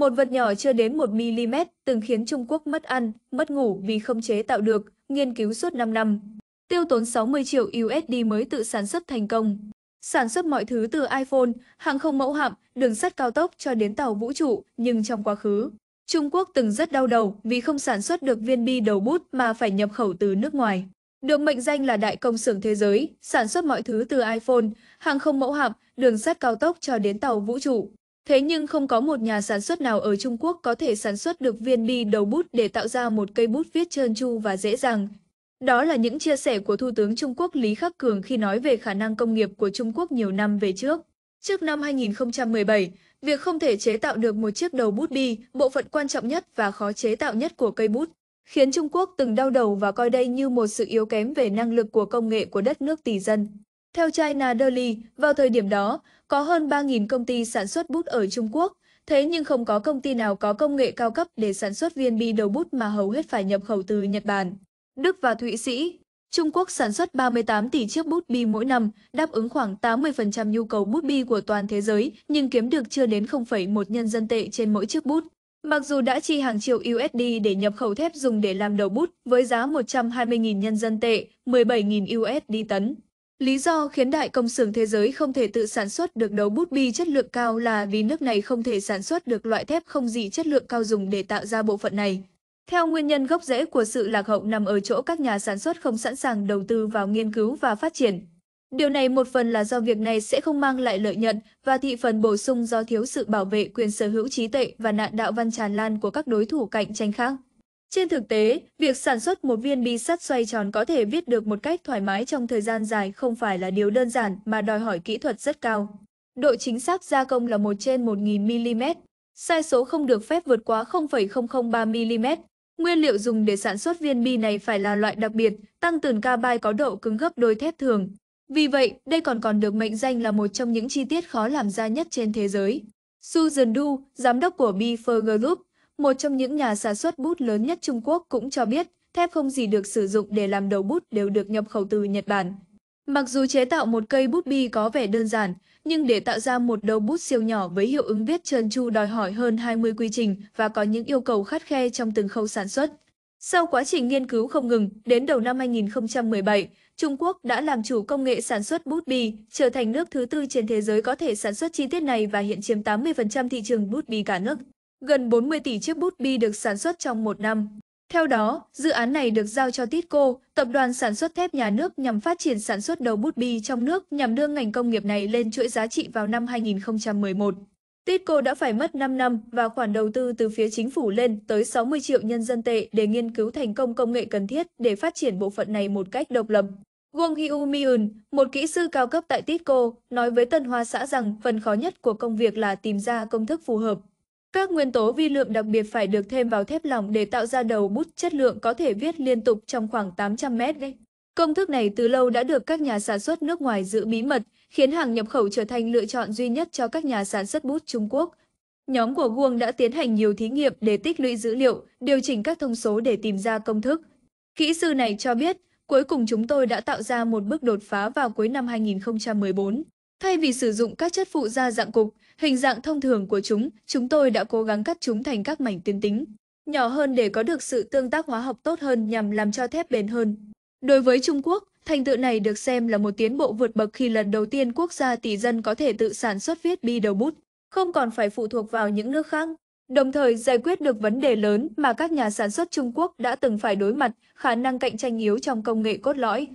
Một vật nhỏ chưa đến 1mm từng khiến Trung Quốc mất ăn, mất ngủ vì không chế tạo được, nghiên cứu suốt 5 năm. Tiêu tốn 60 triệu USD mới tự sản xuất thành công. Sản xuất mọi thứ từ iPhone, hàng không mẫu hạm, đường sắt cao tốc cho đến tàu vũ trụ, nhưng trong quá khứ, Trung Quốc từng rất đau đầu vì không sản xuất được viên bi đầu bút mà phải nhập khẩu từ nước ngoài. Được mệnh danh là đại công xưởng thế giới, sản xuất mọi thứ từ iPhone, hàng không mẫu hạm, đường sắt cao tốc cho đến tàu vũ trụ. Thế nhưng không có một nhà sản xuất nào ở Trung Quốc có thể sản xuất được viên bi đầu bút để tạo ra một cây bút viết trơn tru và dễ dàng. Đó là những chia sẻ của Thủ tướng Trung Quốc Lý Khắc Cường khi nói về khả năng công nghiệp của Trung Quốc nhiều năm về trước. Trước năm 2017, việc không thể chế tạo được một chiếc đầu bút bi, bộ phận quan trọng nhất và khó chế tạo nhất của cây bút, khiến Trung Quốc từng đau đầu và coi đây như một sự yếu kém về năng lực của công nghệ của đất nước tỷ dân. Theo China Daily, vào thời điểm đó, có hơn 3.000 công ty sản xuất bút ở Trung Quốc, thế nhưng không có công ty nào có công nghệ cao cấp để sản xuất viên bi đầu bút mà hầu hết phải nhập khẩu từ Nhật Bản, Đức và Thụy Sĩ. Trung Quốc sản xuất 38 tỷ chiếc bút bi mỗi năm, đáp ứng khoảng 80% nhu cầu bút bi của toàn thế giới, nhưng kiếm được chưa đến 0,1 nhân dân tệ trên mỗi chiếc bút. Mặc dù đã chi hàng triệu USD để nhập khẩu thép dùng để làm đầu bút với giá 120.000 nhân dân tệ, 17.000 USD tấn. Lý do khiến đại công xưởng thế giới không thể tự sản xuất được đấu bút bi chất lượng cao là vì nước này không thể sản xuất được loại thép không dị chất lượng cao dùng để tạo ra bộ phận này. Theo nguyên nhân gốc rễ của sự lạc hậu nằm ở chỗ các nhà sản xuất không sẵn sàng đầu tư vào nghiên cứu và phát triển. Điều này một phần là do việc này sẽ không mang lại lợi nhuận và thị phần bổ sung do thiếu sự bảo vệ quyền sở hữu trí tuệ và nạn đạo văn tràn lan của các đối thủ cạnh tranh khác. Trên thực tế, việc sản xuất một viên bi sắt xoay tròn có thể viết được một cách thoải mái trong thời gian dài không phải là điều đơn giản mà đòi hỏi kỹ thuật rất cao. Độ chính xác gia công là 1 trên 1000mm, sai số không được phép vượt quá 0,003mm. Nguyên liệu dùng để sản xuất viên bi này phải là loại đặc biệt, tăng tần carbide có độ cứng gấp đôi thép thường. Vì vậy, đây còn còn được mệnh danh là một trong những chi tiết khó làm ra nhất trên thế giới. Susan Du, giám đốc của Bifer Group, một trong những nhà sản xuất bút lớn nhất Trung Quốc cũng cho biết, thép không gì được sử dụng để làm đầu bút đều được nhập khẩu từ Nhật Bản. Mặc dù chế tạo một cây bút bi có vẻ đơn giản, nhưng để tạo ra một đầu bút siêu nhỏ với hiệu ứng viết trơn tru đòi hỏi hơn 20 quy trình và có những yêu cầu khắt khe trong từng khâu sản xuất. Sau quá trình nghiên cứu không ngừng, đến đầu năm 2017, Trung Quốc đã làm chủ công nghệ sản xuất bút bi, trở thành nước thứ tư trên thế giới có thể sản xuất chi tiết này và hiện chiếm 80% thị trường bút bi cả nước gần 40 tỷ chiếc bút bi được sản xuất trong một năm. Theo đó, dự án này được giao cho Titco, tập đoàn sản xuất thép nhà nước nhằm phát triển sản xuất đầu bút bi trong nước nhằm đưa ngành công nghiệp này lên chuỗi giá trị vào năm 2011. Titco đã phải mất 5 năm và khoản đầu tư từ phía chính phủ lên tới 60 triệu nhân dân tệ để nghiên cứu thành công công nghệ cần thiết để phát triển bộ phận này một cách độc lập. Wong Hyu Myun, một kỹ sư cao cấp tại Titco, nói với Tân Hoa xã rằng phần khó nhất của công việc là tìm ra công thức phù hợp. Các nguyên tố vi lượng đặc biệt phải được thêm vào thép lỏng để tạo ra đầu bút chất lượng có thể viết liên tục trong khoảng 800 mét Công thức này từ lâu đã được các nhà sản xuất nước ngoài giữ bí mật, khiến hàng nhập khẩu trở thành lựa chọn duy nhất cho các nhà sản xuất bút Trung Quốc. Nhóm của Guang đã tiến hành nhiều thí nghiệm để tích lũy dữ liệu, điều chỉnh các thông số để tìm ra công thức. Kỹ sư này cho biết, cuối cùng chúng tôi đã tạo ra một bước đột phá vào cuối năm 2014. Thay vì sử dụng các chất phụ gia dạng cục, hình dạng thông thường của chúng, chúng tôi đã cố gắng cắt chúng thành các mảnh tuyến tính, nhỏ hơn để có được sự tương tác hóa học tốt hơn nhằm làm cho thép bền hơn. Đối với Trung Quốc, thành tựu này được xem là một tiến bộ vượt bậc khi lần đầu tiên quốc gia tỷ dân có thể tự sản xuất viết bi đầu bút, không còn phải phụ thuộc vào những nước khác, đồng thời giải quyết được vấn đề lớn mà các nhà sản xuất Trung Quốc đã từng phải đối mặt, khả năng cạnh tranh yếu trong công nghệ cốt lõi.